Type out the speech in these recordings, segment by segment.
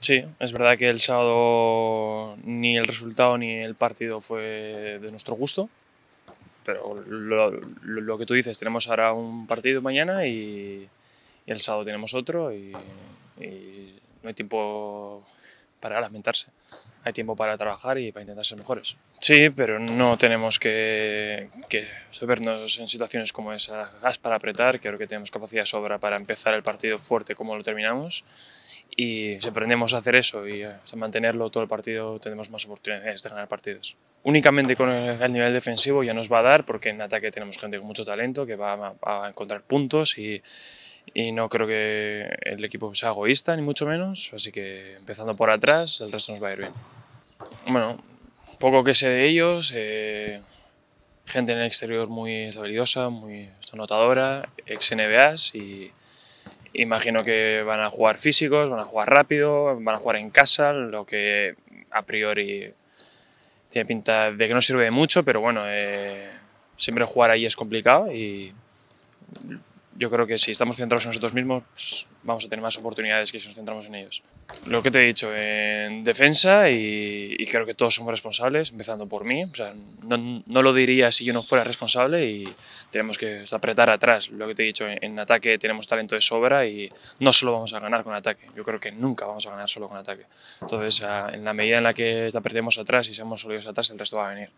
Sí, es verdad que el sábado ni el resultado ni el partido fue de nuestro gusto, pero lo, que tú dices, tenemos ahora un partido mañana y, el sábado tenemos otro y, y no hay tiempo para lamentarse. Hay tiempo para trabajar y para intentar ser mejores. Sí, pero no tenemos que, que vernos en situaciones como esa. gas para apretar, creo que tenemos capacidad sobra para empezar el partido fuerte como lo terminamos. Y si aprendemos a hacer eso y a mantenerlo todo el partido, tenemos más oportunidades de ganar partidos. Únicamente con el nivel defensivo ya nos va a dar, porque en ataque tenemos gente con mucho talento que va a encontrar puntos y y no creo que el equipo sea egoísta, ni mucho menos, así que empezando por atrás, el resto nos va a ir bien. Bueno, poco que sé de ellos, eh, gente en el exterior muy habilidosa, muy anotadora, ex NBAs y imagino que van a jugar físicos, van a jugar rápido, van a jugar en casa, lo que a priori tiene pinta de que no sirve de mucho, pero bueno, eh, siempre jugar ahí es complicado y yo creo que si estamos centrados en nosotros mismos, pues, vamos a tener más oportunidades que si nos centramos en ellos. Lo que te he dicho, en defensa y, creo que todos somos responsables, empezando por mí. O sea, no, no, lo diría si yo no fuera responsable y tenemos que apretar atrás. Lo que te he dicho, en, ataque tenemos talento de sobra y no solo vamos a ganar con ataque. Yo creo que nunca vamos a ganar solo con ataque. Entonces, en la medida en la que apretemos atrás y seamos sólidos atrás, el resto va a venir.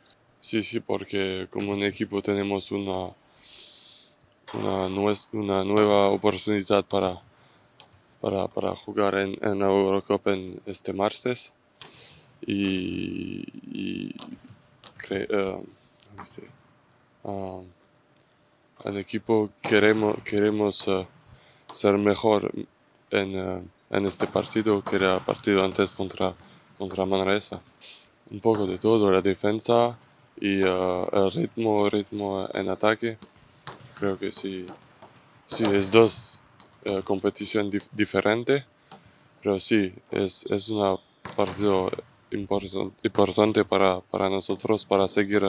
Sí, sí, porque como un equipo tenemos una una, una nueva oportunidad para, jugar en, en Eurocopa este martes y, el eh, ah, equipo queremos, queremos eh, ser mejor en, eh, en, este partido que era partido antes contra, contra Manresa. Un poco de todo, la defensa y el ritmo, ritmo en ataque creo que sí, sí es dos eh, competiciones diferentes, diferente, pero sí, es, es una partido important, importante para, para, nosotros para seguir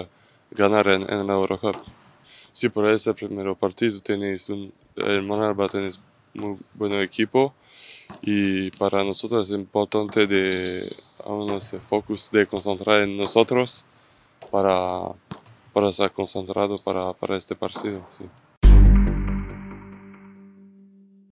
ganar en, el la Eurocup. Sí, por este primer partido tenéis un, el Monarba tenéis muy buen equipo y para nosotros es importante de aún ese focus de concentrar en nosotros para para estar concentrado para, para este partido. Sí.